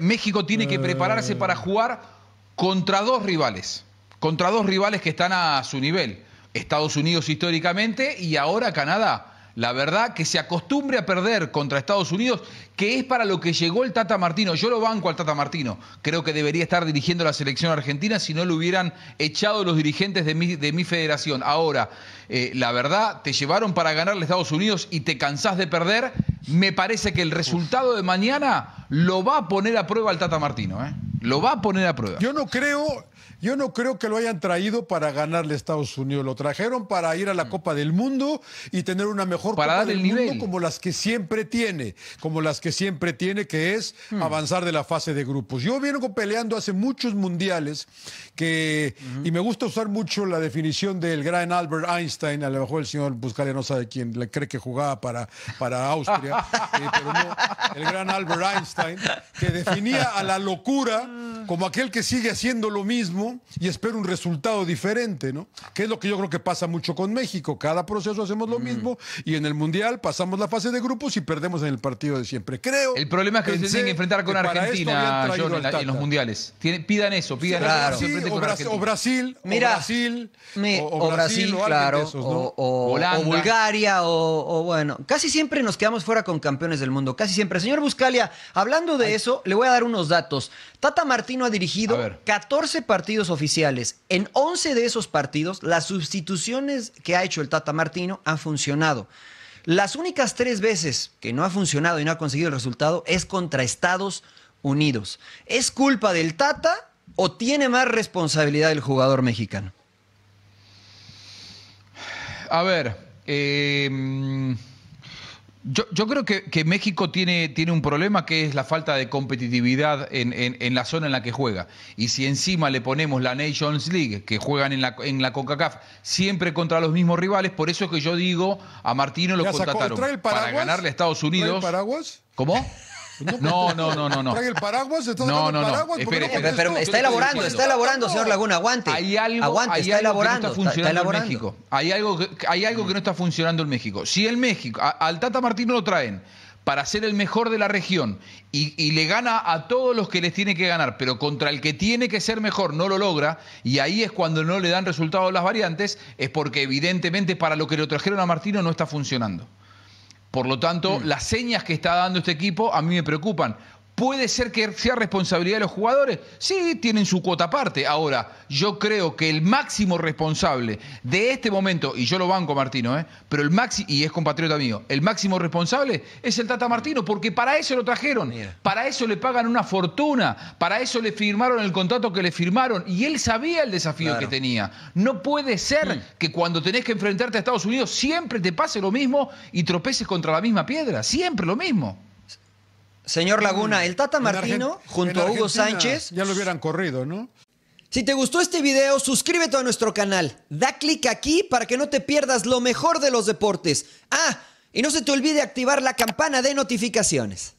México tiene que eh. prepararse para jugar contra dos rivales, contra dos rivales que están a su nivel. Estados Unidos históricamente y ahora Canadá. La verdad que se acostumbre a perder contra Estados Unidos, que es para lo que llegó el Tata Martino. Yo lo banco al Tata Martino. Creo que debería estar dirigiendo la selección argentina si no lo hubieran echado los dirigentes de mi, federación. Ahora, eh, la verdad, te llevaron para ganarle a Estados Unidos y te cansás de perder me parece que el resultado de mañana lo va a poner a prueba el Tata Martino. ¿eh? Lo va a poner a prueba. Yo no creo, yo no creo que lo hayan traído para ganarle a Estados Unidos. Lo trajeron para ir a la mm. Copa del Mundo y tener una mejor Copa del Mundo como las que siempre tiene, como las que siempre tiene, que es mm. avanzar de la fase de grupos. Yo vengo peleando hace muchos mundiales que, y me gusta usar mucho la definición del gran Albert Einstein, a lo mejor el señor Buscalia no sabe quién le cree que jugaba para, para Austria, eh, pero no, el gran Albert Einstein, que definía a la locura como aquel que sigue haciendo lo mismo y espera un resultado diferente, ¿no? Que es lo que yo creo que pasa mucho con México. Cada proceso hacemos lo mm. mismo y en el Mundial pasamos la fase de grupos y perdemos en el partido de siempre. Creo. El problema es que se tienen que enfrentar con Argentina en, los Mundiales. pidan eso, pidan o, Brasil, o Brasil, o, Brasil, claro, o, Bulgaria, o, bueno, casi siempre nos quedamos fuera con campeones del mundo, casi siempre. Señor Buscalia, hablando de eso, le voy a dar unos datos. Tata Martín ha dirigido 14 partidos oficiales. En 11 de esos partidos, las sustituciones que ha hecho el Tata Martino han funcionado. Las únicas tres veces que no ha funcionado y no ha conseguido el resultado es contra Estados Unidos. ¿Es culpa del Tata o tiene más responsabilidad el jugador mexicano? A ver, eh... Yo, creo que, que, México tiene, tiene un problema que es la falta de competitividad en, en, la zona en la que juega. Y si encima le ponemos la Nations League, que juegan en la, en la CONCACAF, siempre contra los mismos rivales, por eso es que yo digo, a Martino lo contrataron. para ganarle a Estados Unidos. ¿Trae el paraguas? ¿Cómo? No, no, no, no, no. Trae el paraguas, está no, no, no. está elaborando, está elaborando, señor Laguna, aguante. Hay algo, está, elaborando, que no está funcionando en México. Hay algo, que, hay algo que no está funcionando en México. Si el México, al Tata Martino lo traen para ser el mejor de la región y, le gana a todos los que les tiene que ganar, pero contra el que tiene que ser mejor no lo logra, y ahí es cuando no le dan resultados las variantes, es porque evidentemente para lo que lo trajeron a Martino no está funcionando. Por lo tanto, mm. las señas que está dando este equipo a mí me preocupan. ¿Puede ser que sea responsabilidad de los jugadores? Sí, tienen su cuota aparte. Ahora, yo creo que el máximo responsable de este momento, y yo lo banco Martino, ¿eh? pero el maxi y es compatriota mío, el máximo responsable es el Tata Martino, porque para eso lo trajeron, para eso le pagan una fortuna, para eso le firmaron el contrato que le firmaron, y él sabía el desafío que tenía. No puede ser mm. que cuando tenés que enfrentarte a Estados Unidos siempre te pase lo mismo y tropeces contra la misma piedra, siempre lo mismo. Señor Laguna, el Tata Martino junto a Hugo Sánchez. Ya lo hubieran corrido, ¿no? Si te gustó este video, suscríbete a nuestro canal. Da clic aquí para que no te pierdas lo mejor de los deportes. Ah, y no se te olvide activar la campana de notificaciones.